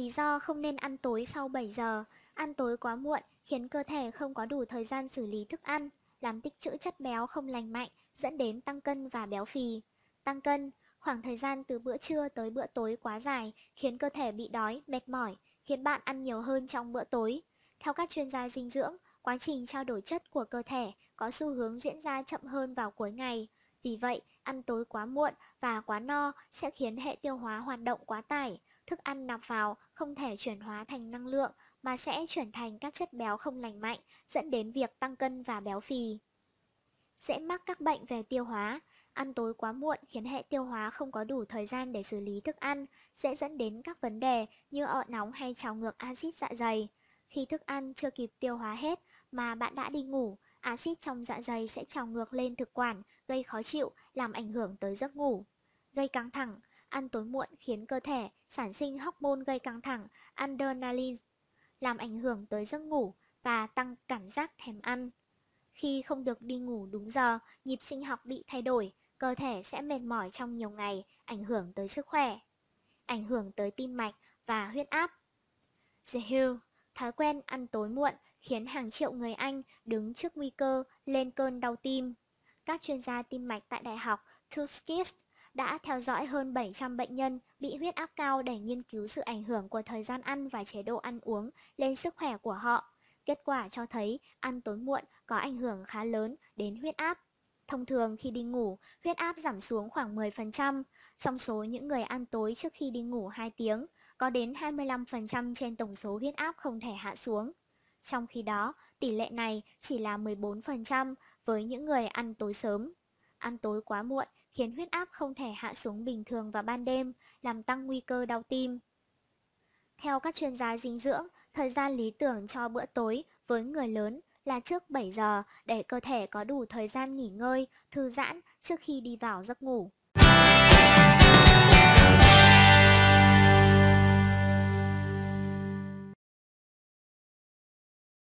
lý do không nên ăn tối sau 7 giờ. Ăn tối quá muộn khiến cơ thể không có đủ thời gian xử lý thức ăn, làm tích trữ chất béo không lành mạnh, dẫn đến tăng cân và béo phì. Tăng cân, khoảng thời gian từ bữa trưa tới bữa tối quá dài khiến cơ thể bị đói, mệt mỏi, khiến bạn ăn nhiều hơn trong bữa tối. Theo các chuyên gia dinh dưỡng, quá trình trao đổi chất của cơ thể có xu hướng diễn ra chậm hơn vào cuối ngày – vì vậy, ăn tối quá muộn và quá no sẽ khiến hệ tiêu hóa hoạt động quá tải. Thức ăn nạp vào không thể chuyển hóa thành năng lượng mà sẽ chuyển thành các chất béo không lành mạnh, dẫn đến việc tăng cân và béo phì. Dễ mắc các bệnh về tiêu hóa, ăn tối quá muộn khiến hệ tiêu hóa không có đủ thời gian để xử lý thức ăn, sẽ dẫn đến các vấn đề như ợ nóng hay trào ngược axit dạ dày. Khi thức ăn chưa kịp tiêu hóa hết mà bạn đã đi ngủ, axit trong dạ dày sẽ trào ngược lên thực quản, gây khó chịu, làm ảnh hưởng tới giấc ngủ. Gây căng thẳng, ăn tối muộn khiến cơ thể sản sinh hormone gây căng thẳng, adrenaline, làm ảnh hưởng tới giấc ngủ và tăng cảm giác thèm ăn. Khi không được đi ngủ đúng giờ, nhịp sinh học bị thay đổi, cơ thể sẽ mệt mỏi trong nhiều ngày, ảnh hưởng tới sức khỏe, ảnh hưởng tới tim mạch và huyết áp. The Hill, thói quen ăn tối muộn khiến hàng triệu người Anh đứng trước nguy cơ lên cơn đau tim. Các chuyên gia tim mạch tại Đại học Tuskegee đã theo dõi hơn 700 bệnh nhân bị huyết áp cao để nghiên cứu sự ảnh hưởng của thời gian ăn và chế độ ăn uống lên sức khỏe của họ. Kết quả cho thấy ăn tối muộn có ảnh hưởng khá lớn đến huyết áp. Thông thường khi đi ngủ, huyết áp giảm xuống khoảng 10%. Trong số những người ăn tối trước khi đi ngủ 2 tiếng, có đến 25% trên tổng số huyết áp không thể hạ xuống. Trong khi đó, tỷ lệ này chỉ là 14% với những người ăn tối sớm. Ăn tối quá muộn khiến huyết áp không thể hạ xuống bình thường vào ban đêm, làm tăng nguy cơ đau tim. Theo các chuyên gia dinh dưỡng, thời gian lý tưởng cho bữa tối với người lớn là trước 7 giờ để cơ thể có đủ thời gian nghỉ ngơi, thư giãn trước khi đi vào giấc ngủ.